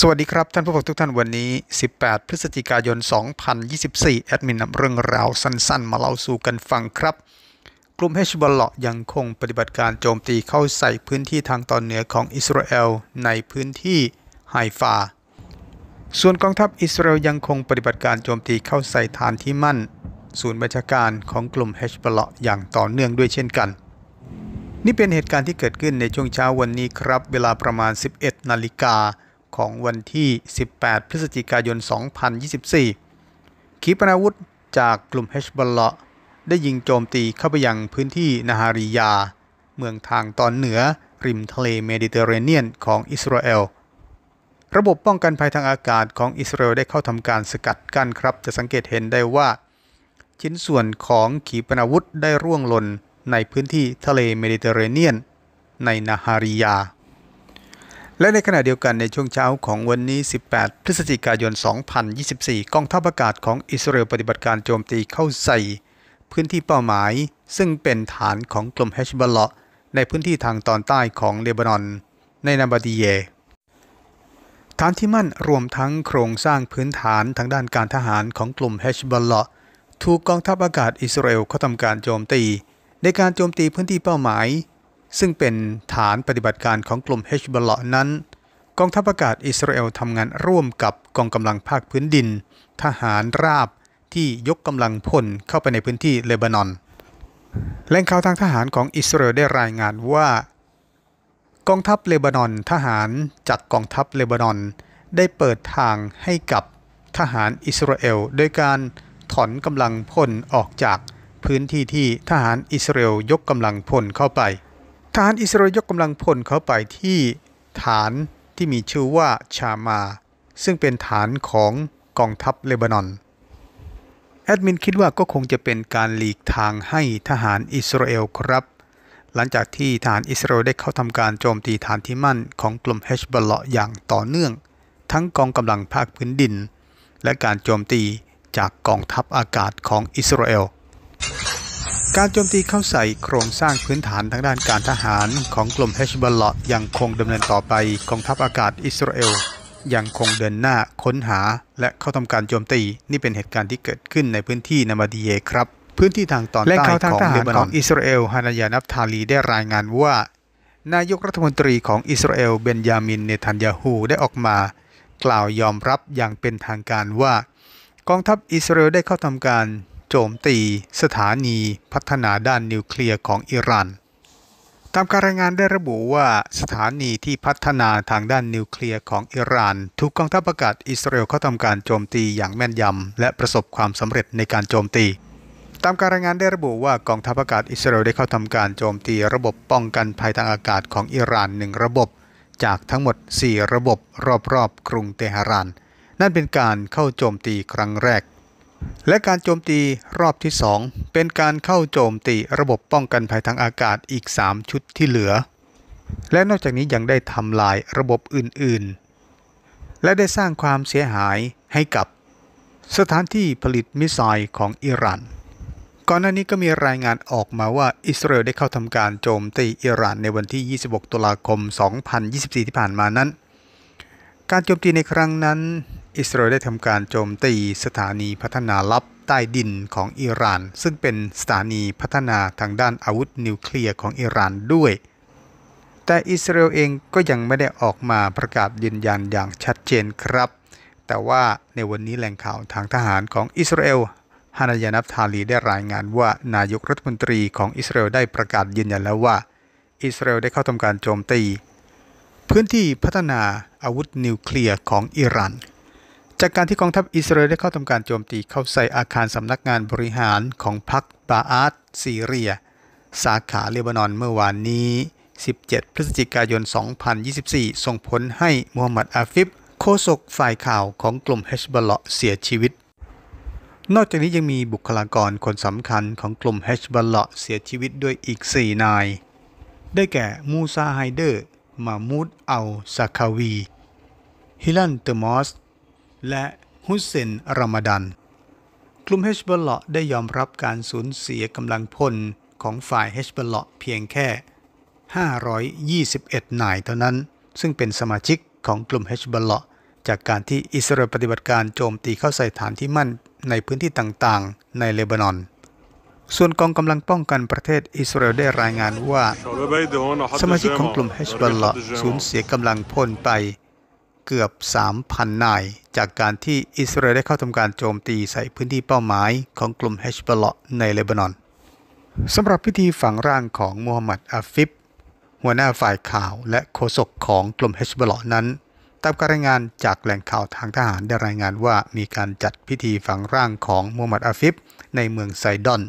สวัสดีครับ ท่านผู้ฟังทุกท่านวันนี้ 18 พฤศจิกายน 2024 แอดมินนำเรื่องราวสั้นๆ มาเล่าสู่กันฟังครับ กลุ่มเฮชบอลเลาะยังคงปฏิบัติการโจมตีเข้าใส่พื้นที่ทางตอนเหนือของอิสราเอลในพื้นที่ไฮฟา ส่วนกองทัพอิสราเอลยังคงปฏิบัติการโจมตีเข้าใส่ฐานที่มั่น ศูนย์บัญชาการของกลุ่มเฮชบอลเลาะอย่างต่อเนื่องด้วยเช่นกัน นี่เป็นเหตุการณ์ที่เกิดขึ้นในช่วงเช้าวันนี้ครับ เวลาประมาณ 11 นาฬิกาของวันที่ 18 พฤศจิกายน 2024 ขีปนาวุธจากกลุ่มเฮชบอลเลาะได้ยิงโจมตีเข้าไปยังพื้นที่นาฮาริยา เมืองทางตอนเหนือ ริมทะเลเมดิเตอร์เรเนียนของอิสราเอล ระบบป้องกันภัยทางอากาศของอิสราเอลได้เข้าทำการสกัดกั้นครับ จะสังเกตเห็นได้ว่า ชิ้นส่วนของขีปนาวุธได้ร่วงหล่น ในพื้นที่ทะเลเมดิเตอร์เรเนียน ในนาฮาริยาและ ในขณะเดียวกันในช่วงเช้าของวันนี้ 18 พฤศจิกายน 2024กองทัพอากาศของอิสราเอลปฏิบัติการโจมตีเข้าใส่ พื้นที่เป้าหมาย ซึ่งเป็นฐานของกลุ่มเฮชบลเลาะในพื้นที่ทางตอนใต้ของเลบานอนในนาบาดีเยฐานที่มั่นรวมทั้งโครงสร้างพื้นฐานทางด้านการทหารของกลุ่มเฮชบลเลาะถูกกองทัพอากาศอิสราเอลเข้าทำการโจมตีในการโจมตีพื้นที่เป้าหมายซึ่งเป็นฐานปฏิบัติการของกลุ่มเฮชบอลนั้นกองทัพอากาศอิสราเอลทำงานร่วมกับกองกำลังภาคพื้นดิน ทหารราบที่ยกกำลังพลเข้าไปในพื้นที่เลบานอน แหล่งข่าวทางทหารของอิสราเอลได้รายงานว่า กองทัพเลบานอนทหารจากกองทัพเลบานอนได้เปิดทางให้กับทหารอิสราเอลโดยการถอนกำลังพลออกจากพื้นที่ที่ทหารอิสราเอลยกกำลังพลเข้าไปทหารอิสราเอลยกกำลังพลเข้าไปที่ฐานที่มีชื่อว่าชามา ซึ่งเป็นฐานของกองทัพเลบานอน แอดมินคิดว่าก็คงจะเป็นการหลีกทางให้ทหารอิสราเอลครับ หลังจากที่ทหารอิสราเอลได้เข้าทำการโจมตีฐานที่มั่นของกลุ่มเฮชบอลเลาะอย่างต่อเนื่อง ทั้งกองกำลังภาคพื้นดิน และการโจมตีจากกองทัพอากาศของอิสราเอลการโจมตีเข้าใส่โครงสร้างพื้นฐานทางด้านการทหารของกลุ่มเฮชบอลลอยังคงดำเนินต่อไปกองทัพอากาศอิสราเอลยังคงเดินหน้าค้นหาและเข้าทำการโจมตี นี่เป็นเหตุการณ์ที่เกิดขึ้นในพื้นที่นามาดีเยครับ พื้นที่ทางตอนใต้ของเลบานอนอิสราเอลฮานายานับทาลีได้รายงานว่า นายกรัฐมนตรีของอิสราเอลเบนยามินเนทันยาฮูได้ออกมา กล่าวยอมรับอย่างเป็นทางการว่า กองทัพอิสราเอลได้เข้าทำการโจมตี สถานีพัฒนาด้านนิวเคลียร์ของอิหร่าน ตามการรายงานได้ระบุว่าสถานีที่พัฒนาทางด้านนิวเคลียร์ของอิหร่านถูกกองทัพอากาศอิสราเอลเข้าทำการโจมตีอย่างแม่นยำและประสบความสำเร็จในการโจมตี ตามการรายงานได้ระบุว่ากองทัพอากาศอิสราเอลได้เข้าทำการโจมตีระบบป้องกันภัยทางอากาศของอิหร่านหนึ่งระบบ จากทั้งหมด 4 ระบบรอบๆกรุงเตหะราน นั่นเป็นการเข้าโจมตีครั้งแรกและการโจมตีรอบที่ 2 เป็นการเข้าโจมตี ระบบป้องกันภัยทางอากาศอีก 3 ชุดที่เหลือ และนอกจากนี้ยังได้ทำลายระบบอื่นๆ และได้สร้างความเสียหายให้กับสถานที่ผลิตมิสไซล์ของอิหร่าน ก่อนหน้านี้ก็มีรายงานออกมาว่าอิสราเอลได้เข้าทำการโจมตีอิหร่าน ในวันที่ 26 ตุลาคม 2024 ที่ผ่านมานั้น การโจมตีในครั้งนั้นอิสราเอลได้ทำการโจมตีสถานีพัฒนา ลับใต้ดินของอิหร่านซึ่งเป็นสถานีพัฒนาทางด้านอาวุธนิวเคลียร์ของอิหร่านด้วย แต่อิสราเอลเองก็ยังไม่ได้ออกมาประกาศยืนยันอย่างชัดเจนครับ แต่ว่าในวันนี้แหล่งข่าวทางทหารของอิสราเอลฮานายานับทาลีได้รายงานว่านายกรัฐมนตรีของอิสราเอลได้ประกาศยืนยันแล้วว่า อิสราเอลได้เข้าทำการโจมตี พื้นที่พัฒนาอาวุธนิวเคลียร์ของอิหร่านจากการที่กองทัพอิสราเอลได้เข้าทำการโจมตีเข้าใส่อาคารสำนักงานบริหารของพรรคบาอาตซีเรีย สาขาเลบานอนเมื่อวานนี้ 17 พฤศจิกายน 2024 ส่งผลให้มูฮัมหมัดอาฟิบโฆษกฝ่ายข่าวของกลุ่มเฮชบละเสียชีวิต นอกจากนี้ยังมีบุคลากรคนสำคัญของกลุ่มเฮชบละเสียชีวิตด้วยอีก 4 นาย ได้แก่ มูซา ไฮเดอร์มามูดอัลซาคาวี ฮิลันเตอร์มอสและ ฮุสเซนรามดัน กลุ่มเฮชบอลเลาะได้ยอมรับการสูญเสียกำลังพลของฝ่ายเฮชบอลเลาะเพียงแค่ 521 นายเท่านั้น ซึ่งเป็นสมาชิกของกลุ่มเฮชบอลเลาะจากการที่อิสราเอลปฏิบัติการโจมตีเข้าใส่ฐานที่มั่นในพื้นที่ต่างๆ ในเลบานอน ส่วนกองกำลังป้องกันประเทศอิสราเอลได้รายงานว่า สมาชิกของกลุ่มเฮชบอลเลาะสูญเสียกำลังพลไปเกือบ 3,000 นาย จากการที่อิสราเอลได้เข้าทำการโจมตีใส่พื้นที่เป้าหมายของกลุ่มเฮชบลในเลบานอนสำหรับพิธีฝังร่างของมูฮัมหมัดอาฟิบหัวหน้าฝ่ายข่าวและโฆษกของกลุ่มเฮชบลนั้นตามการรายงานจากแหล่งข่าวทางทหารได้รายงานว่ามีการจัดพิธีฝังร่างของมูฮัมหมัดอาฟิบในเมืองไซดอน